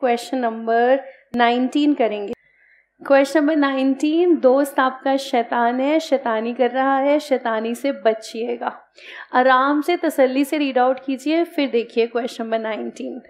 question number nineteen करेंगे question number nineteen दोस्त आपका शैतान है शैतानी कर रहा है शैतानी से बचिएगा आराम से तसल्ली से रीड आउट कीजिए फिर देखिए क्वेश्चन नंबर नाइनटीन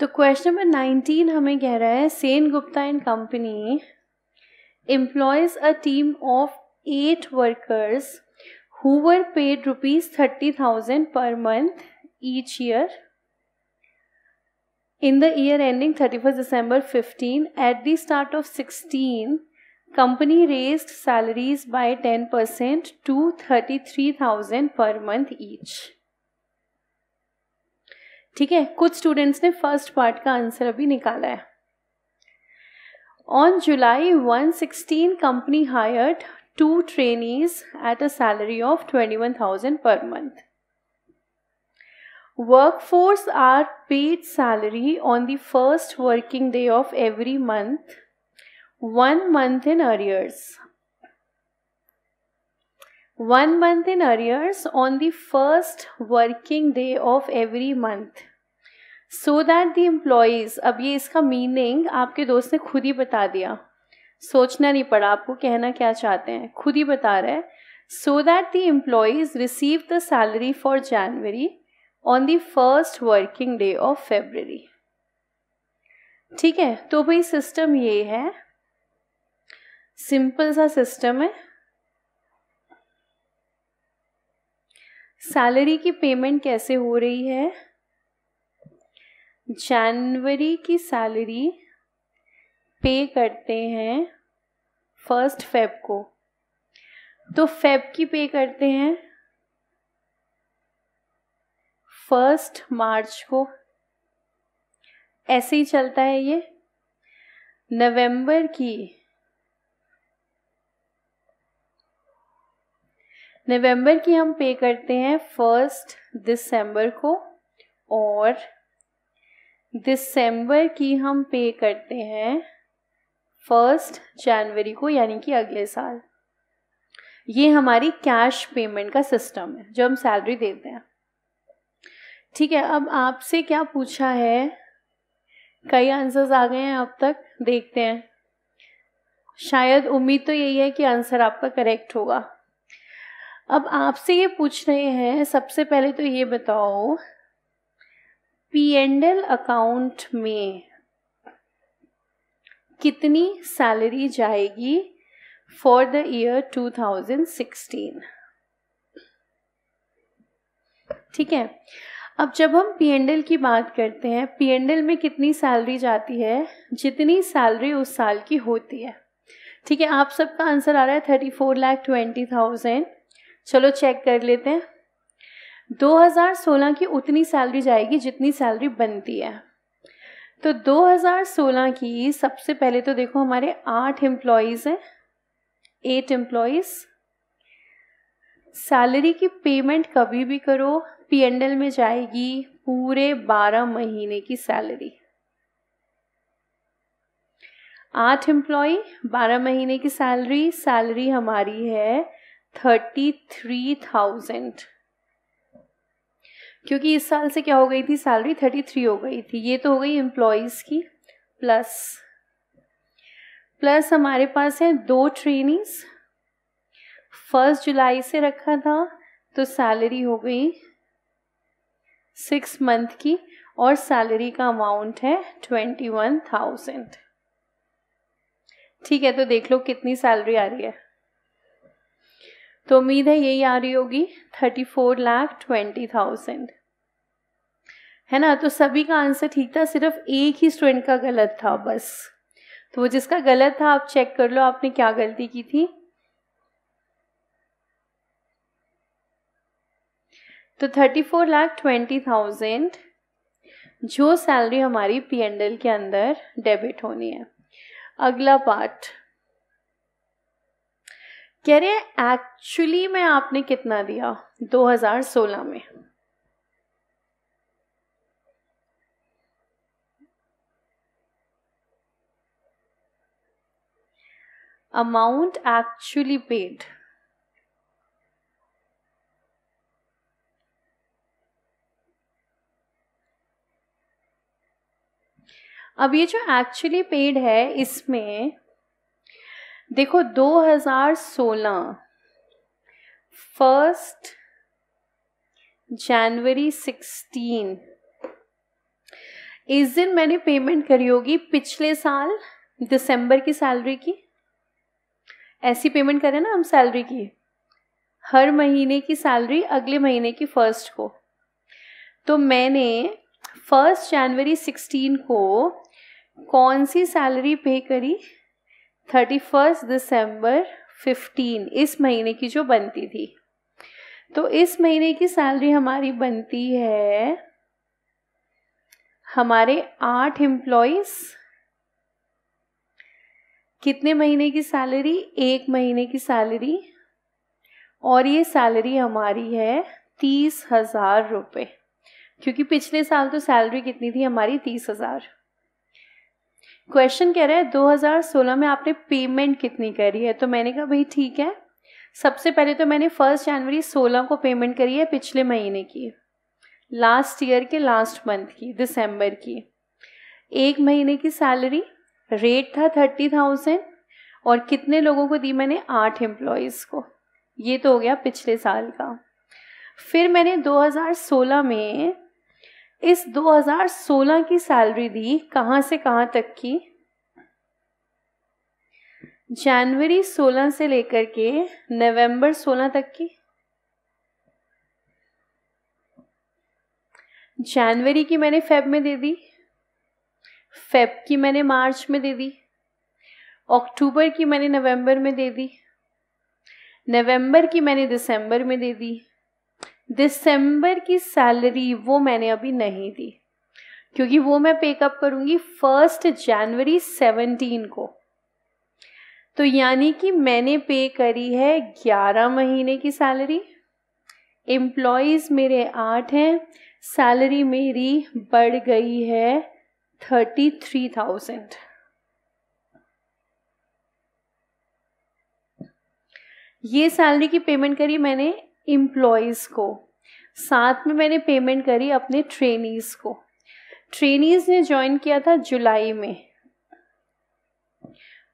तो क्वेश्चन नंबर नाइनटीन हमें कह रहा है Sen Gupta and company employs a team of eight workers who were paid rupees thirty thousand per month each year in the year ending thirty first December fifteen at the start of sixteen company raise salaries by ten percent to thirty three thousand per month each ठीक है कुछ students ने first part का answer अभी निकाला है on July one sixteen company hired two trainees at a salary of twenty one thousand per month work force are paid salary on the first working day of every month one month in arrears one month in arrears on the first working day of every month so that the employees अब ये इसका meaning आपके दोस्त ने खुद ही बता दिया सोचना नहीं पड़ा आपको कहना क्या चाहते हैं खुद ही बता रहे हैं so that the employees receive the salary for January on the first working day of February ठीक है तो भाई सिस्टम ये है सिंपल सा सिस्टम है सैलरी की पेमेंट कैसे हो रही है जनवरी की सैलरी पे करते हैं फर्स्ट फेब को तो फेब की पे करते हैं फर्स्ट मार्च को ऐसे ही चलता है ये नवंबर की नवंबर की हम पे करते हैं फर्स्ट दिसंबर को और दिसंबर की हम पे करते हैं फर्स्ट जनवरी को यानी कि अगले साल ये हमारी कैश पेमेंट का सिस्टम है जो हम सैलरी देते हैं ठीक है अब आपसे क्या पूछा है कई आंसर्स आ गए हैं अब तक देखते हैं शायद उम्मीद तो यही है कि आंसर आपका करेक्ट होगा अब आपसे ये पूछ रहे हैं सबसे पहले तो ये बताओ पी एंड एल अकाउंट में कितनी सैलरी जाएगी फॉर द ईयर 2016 ठीक है अब जब हम पी एंड एल की बात करते हैं पी एंड एल में कितनी सैलरी जाती है जितनी सैलरी उस साल की होती है ठीक है आप सबका आंसर आ रहा है thirty four lakh twenty thousand चलो चेक कर लेते हैं 2016 की उतनी सैलरी जाएगी जितनी सैलरी बनती है तो 2016 की सबसे पहले तो देखो हमारे आठ एम्प्लॉयज़ हैं एट एम्प्लॉयज़ सैलरी की पेमेंट कभी भी करो पीएनएल में जाएगी पूरे बारह महीने की सैलरी आठ एम्प्लॉय बारह महीने की सैलरी सैलरी हमारी है थर्टी थ्री थाउजेंड क्योंकि इस साल से क्या हो गई थी सैलरी थर्टी थ्री हो गई थी ये तो हो गई एम्प्लॉयज़ की प्लस प्लस हमारे पास है दो ट्रेनिंग्स फर्स्ट जुलाई से रखा था तो सैलरी हो गई सिक्स मंथ की और सैलरी का अमाउंट है ट्वेंटी वन थाउजेंड ठीक है तो देख लो कितनी सैलरी आ रही है तो उम्मीद है यही आ रही होगी thirty four lakh twenty thousand है ना तो सभी का आंसर ठीक था सिर्फ एक ही स्टूडेंट का गलत था बस तो वो जिसका गलत था आप चेक कर लो आपने क्या गलती की थी तो thirty four lakh twenty thousand जो सैलरी हमारी पी एंड एल के अंदर डेबिट होनी है अगला पार्ट कह रहे हैं एक्चुअली में आपने कितना दिया 2016 में अमाउंट एक्चुअली पेड अब ये जो एक्चुअली पेड है इसमें देखो 2016 फर्स्ट जनवरी 16 इस दिन मैंने पेमेंट करी होगी पिछले साल दिसंबर की सैलरी की ऐसी पेमेंट करें ना हम सैलरी की हर महीने की सैलरी अगले महीने की फर्स्ट को तो मैंने फर्स्ट जनवरी 16 को कौन सी सैलरी पे करी थर्टी फर्स्ट दिसंबर फिफ्टीन इस महीने की जो बनती थी तो इस महीने की सैलरी हमारी बनती है हमारे आठ एम्प्लॉयज कितने महीने की सैलरी एक महीने की सैलरी और ये सैलरी हमारी है तीस हजार रुपये क्योंकि पिछले साल तो सैलरी कितनी थी हमारी तीस हजार क्वेश्चन कह रहा है 2016 में आपने पेमेंट कितनी करी है तो मैंने कहा भाई ठीक है सबसे पहले तो मैंने फर्स्ट जनवरी 16 को पेमेंट करी है पिछले महीने की लास्ट ईयर के लास्ट मंथ की दिसंबर की एक महीने की सैलरी रेट था थर्टी थाउजेंड और कितने लोगों को दी मैंने आठ एम्प्लॉयज़ को ये तो हो गया पिछले साल का फिर मैंने 2016 में इस 2016 की सैलरी दी कहां से कहां तक की जनवरी 16 से लेकर के नवंबर 16 तक की जनवरी की मैंने फेब में दे दी फेब की मैंने मार्च में दे दी अक्टूबर की मैंने नवंबर में दे दी नवंबर की मैंने दिसंबर में दे दी दिसंबर की सैलरी वो मैंने अभी नहीं दी क्योंकि वो मैं पेकअप करूंगी फर्स्ट जनवरी सेवनटीन को तो यानी कि मैंने पे करी है ग्यारह महीने की सैलरी एम्प्लॉयज़ मेरे आठ हैं सैलरी मेरी बढ़ गई है थर्टी थ्री थाउजेंड ये सैलरी की पेमेंट करी मैंने एम्प्लॉयज़ को साथ में मैंने पेमेंट करी अपने ट्रेनीज़ को ट्रेनीज़ ने ज्वाइन किया था जुलाई में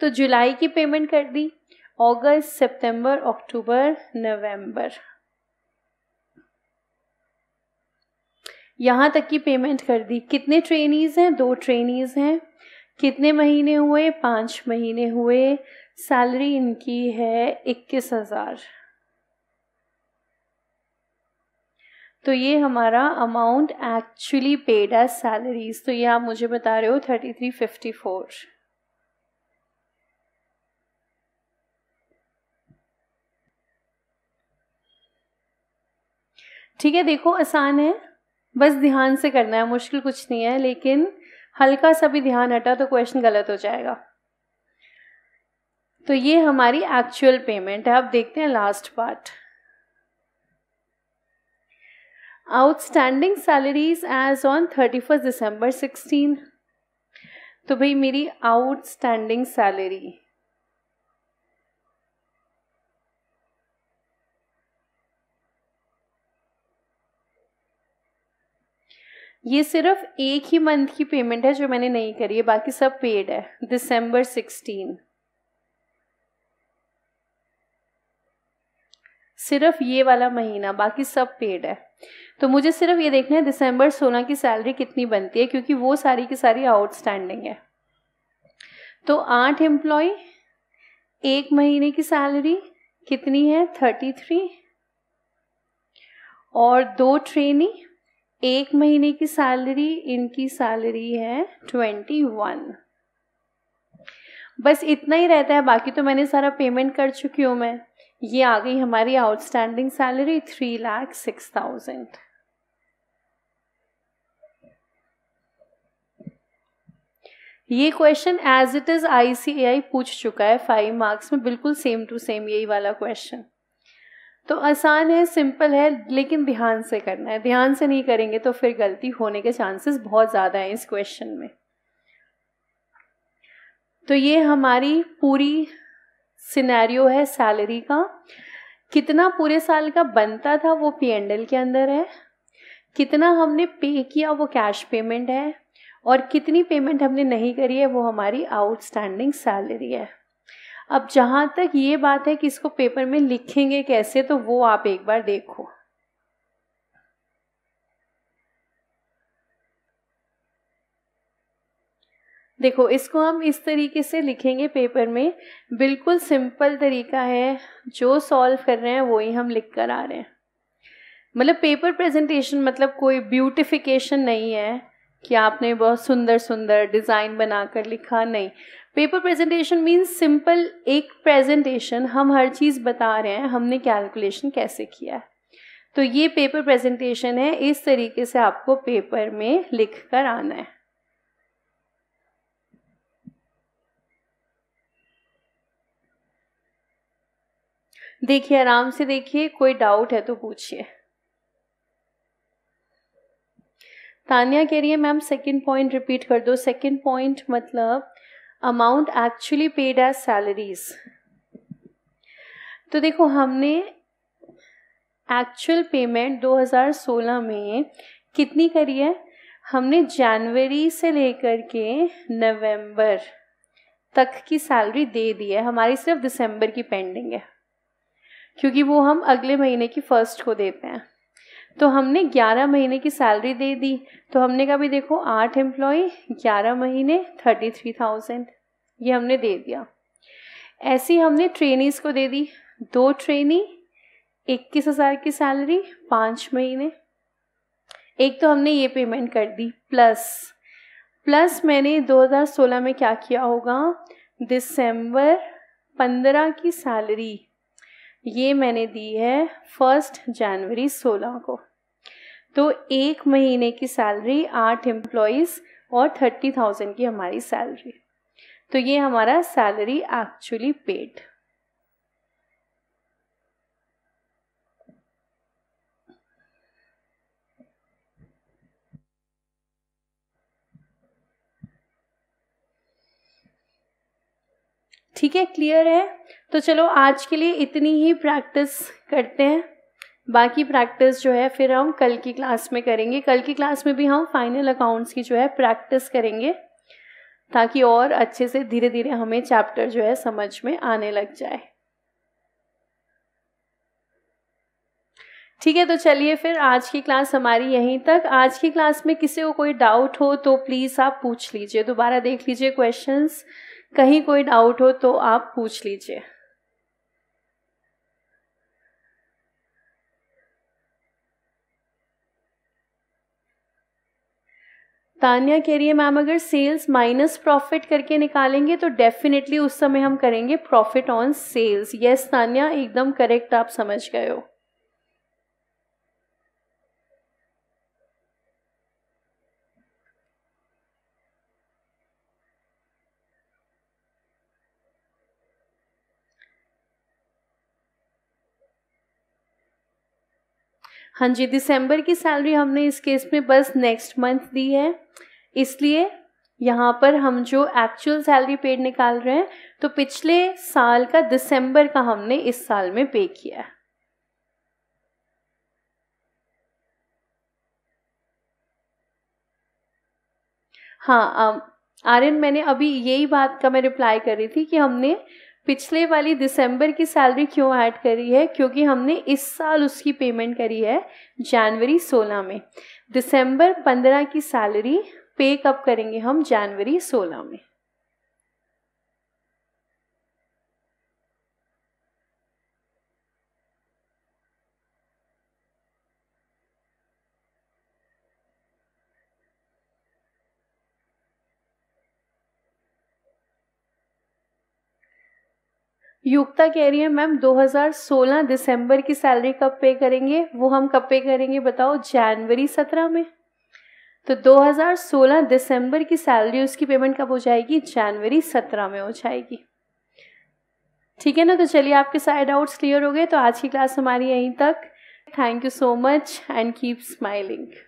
तो जुलाई की पेमेंट कर दी अगस्त सितंबर अक्टूबर नवंबर यहाँ तक की पेमेंट कर दी कितने ट्रेनीज़ हैं दो ट्रेनीज़ हैं कितने महीने हुए पाँच महीने हुए सैलरी इनकी है इक्कीस हज़ार तो ये हमारा amount actually paid as salaries तो ये आप मुझे बता रहे हो थर्टी थ्री फिफ्टी फोर ठीक है देखो आसान है बस ध्यान से करना है मुश्किल कुछ नहीं है लेकिन हल्का सा भी ध्यान हटा तो क्वेश्चन गलत हो जाएगा तो ये हमारी एक्चुअल पेमेंट है अब देखते हैं last part outstanding salaries as on thirty first December sixteen तो भाई मेरी आउटस्टैंडिंग सैलरी ये सिर्फ एक ही मंथ की पेमेंट है जो मैंने नहीं करी है बाकी सब पेड है दिसंबर सिक्सटीन सिर्फ ये वाला महीना बाकी सब पेड है तो मुझे सिर्फ ये देखना है दिसंबर सोलह की सैलरी कितनी बनती है क्योंकि वो सारी की सारी आउटस्टैंडिंग है तो आठ एम्प्लॉय एक महीने की सैलरी कितनी है थर्टी थ्री और दो ट्रेनी एक महीने की सैलरी इनकी सैलरी है ट्वेंटी वन बस इतना ही रहता है बाकी तो मैंने सारा पेमेंट कर चुकी हूँ मैं ये आ गई हमारी outstanding salary three lakh six thousand ये question as it is ICAI पूछ चुका है फाइव मार्क्स में बिल्कुल सेम टू सेम यही वाला क्वेश्चन तो आसान है सिंपल है लेकिन ध्यान से करना है ध्यान से नहीं करेंगे तो फिर गलती होने के चांसेस बहुत ज़्यादा हैं इस क्वेश्चन में तो ये हमारी पूरी सिनेरियो है सैलरी का कितना पूरे साल का बनता था वो पी एंड एल के अंदर है कितना हमने पे किया वो कैश पेमेंट है और कितनी पेमेंट हमने नहीं करी है वो हमारी आउटस्टैंडिंग सैलरी है अब जहाँ तक ये बात है कि इसको पेपर में लिखेंगे कैसे तो वो आप एक बार देखो देखो इसको हम इस तरीके से लिखेंगे पेपर में बिल्कुल सिंपल तरीका है जो सॉल्व कर रहे हैं वही हम लिख कर आ रहे हैं मतलब पेपर प्रेजेंटेशन मतलब कोई ब्यूटिफिकेशन नहीं है कि आपने बहुत सुंदर सुंदर डिज़ाइन बनाकर लिखा नहीं पेपर प्रेजेंटेशन मींस सिंपल एक प्रेजेंटेशन हम हर चीज़ बता रहे हैं हमने कैलकुलेशन कैसे किया है तो ये पेपर प्रेजेंटेशन है इस तरीके से आपको पेपर में लिख कर आना है देखिए आराम से देखिए कोई डाउट है तो पूछिए तानिया कह रही है मैम सेकेंड पॉइंट रिपीट कर दो सेकेंड पॉइंट मतलब amount actually paid as salaries तो देखो हमने एक्चुअल पेमेंट 2016 में कितनी करी है हमने जनवरी से लेकर के नवंबर तक की सैलरी दे दी है हमारी सिर्फ दिसंबर की पेंडिंग है क्योंकि वो हम अगले महीने की फ़र्स्ट को देते हैं तो हमने 11 महीने की सैलरी दे दी तो हमने कहा भी देखो आठ एम्प्लॉय 11 महीने 33,000 ये हमने दे दिया ऐसी हमने ट्रेनीज को दे दी दो ट्रेनी इक्कीस हज़ार की सैलरी पाँच महीने एक तो हमने ये पेमेंट कर दी प्लस प्लस मैंने 2016 में क्या किया होगा दिसंबर 15 की सैलरी ये मैंने दी है फर्स्ट जनवरी सोलह को तो एक महीने की सैलरी आठ एम्प्लॉयज़ और थर्टी थाउजेंड की हमारी सैलरी तो ये हमारा सैलरी एक्चुअली पेड ठीक है क्लियर है तो चलो आज के लिए इतनी ही प्रैक्टिस करते हैं बाकी प्रैक्टिस जो है फिर हम कल की क्लास में करेंगे कल की क्लास में भी हम फाइनल अकाउंट्स की जो है प्रैक्टिस करेंगे ताकि और अच्छे से धीरे धीरे हमें चैप्टर जो है समझ में आने लग जाए ठीक है तो चलिए फिर आज की क्लास हमारी यहीं तक आज की क्लास में किसी को कोई डाउट हो तो प्लीज़ आप पूछ लीजिए दोबारा देख लीजिए क्वेश्चंस कहीं कोई डाउट हो तो आप पूछ लीजिए तानिया कह रही है मैम अगर सेल्स माइनस प्रॉफिट करके निकालेंगे तो डेफिनेटली उस समय हम करेंगे profit on sales yes Tania एकदम करेक्ट आप समझ गए हो हाँ जी दिसंबर की सैलरी हमने इस केस में बस नेक्स्ट मंथ दी है इसलिए यहाँ पर हम जो एक्चुअल सैलरी पेड निकाल रहे हैं तो पिछले साल का दिसंबर का हमने इस साल में पे किया है हाँ आर्यन मैंने अभी यही बात का मैं रिप्लाई कर रही थी कि हमने पिछले वाली दिसंबर की सैलरी क्यों ऐड करी है क्योंकि हमने इस साल उसकी पेमेंट करी है जनवरी 16 में दिसंबर 15 की सैलरी पे कब करेंगे हम जनवरी 16 में युक्ता कह रही है मैम 2016 दिसंबर की सैलरी कब पे करेंगे वो हम कब पे करेंगे बताओ जनवरी 17 में तो 2016 दिसंबर की सैलरी उसकी पेमेंट कब हो जाएगी जनवरी 17 में हो जाएगी ठीक है ना तो चलिए आपके सारे डाउट्स क्लियर हो गए तो आज की क्लास हमारी यहीं तक thank you so much and keep smiling